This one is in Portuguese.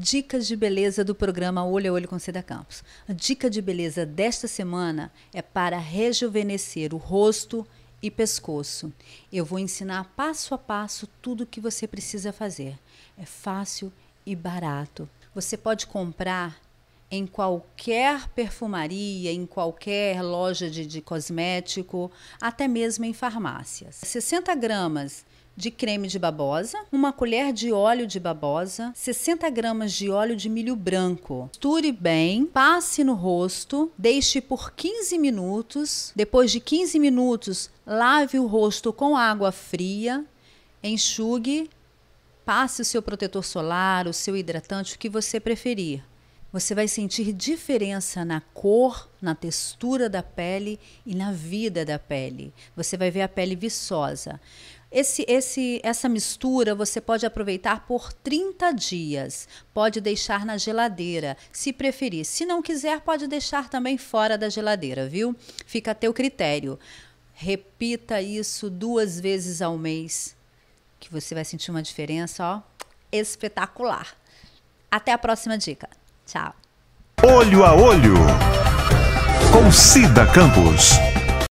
Dicas de beleza do programa Olho a Olho com Cida Campos. A dica de beleza desta semana é para rejuvenescer o rosto e pescoço. Eu vou ensinar passo a passo tudo o que você precisa fazer. É fácil e barato. Você pode comprar em qualquer perfumaria, em qualquer loja de, de cosmético, até mesmo em farmácias. 60 gramas de creme de babosa, uma colher de óleo de babosa, 60 gramas de óleo de milho branco. Misture bem, passe no rosto, deixe por 15 minutos. Depois de 15 minutos, lave o rosto com água fria, enxugue, passe o seu protetor solar, o seu hidratante, o que você preferir. Você vai sentir diferença na cor, na textura da pele e na vida da pele. Você vai ver a pele viçosa. Esse, esse, essa mistura você pode aproveitar por 30 dias. Pode deixar na geladeira, se preferir. Se não quiser, pode deixar também fora da geladeira, viu? Fica a teu critério. Repita isso duas vezes ao mês, que você vai sentir uma diferença, ó, espetacular. Até a próxima dica. Tchau. Olho a olho. Com Cida Campos.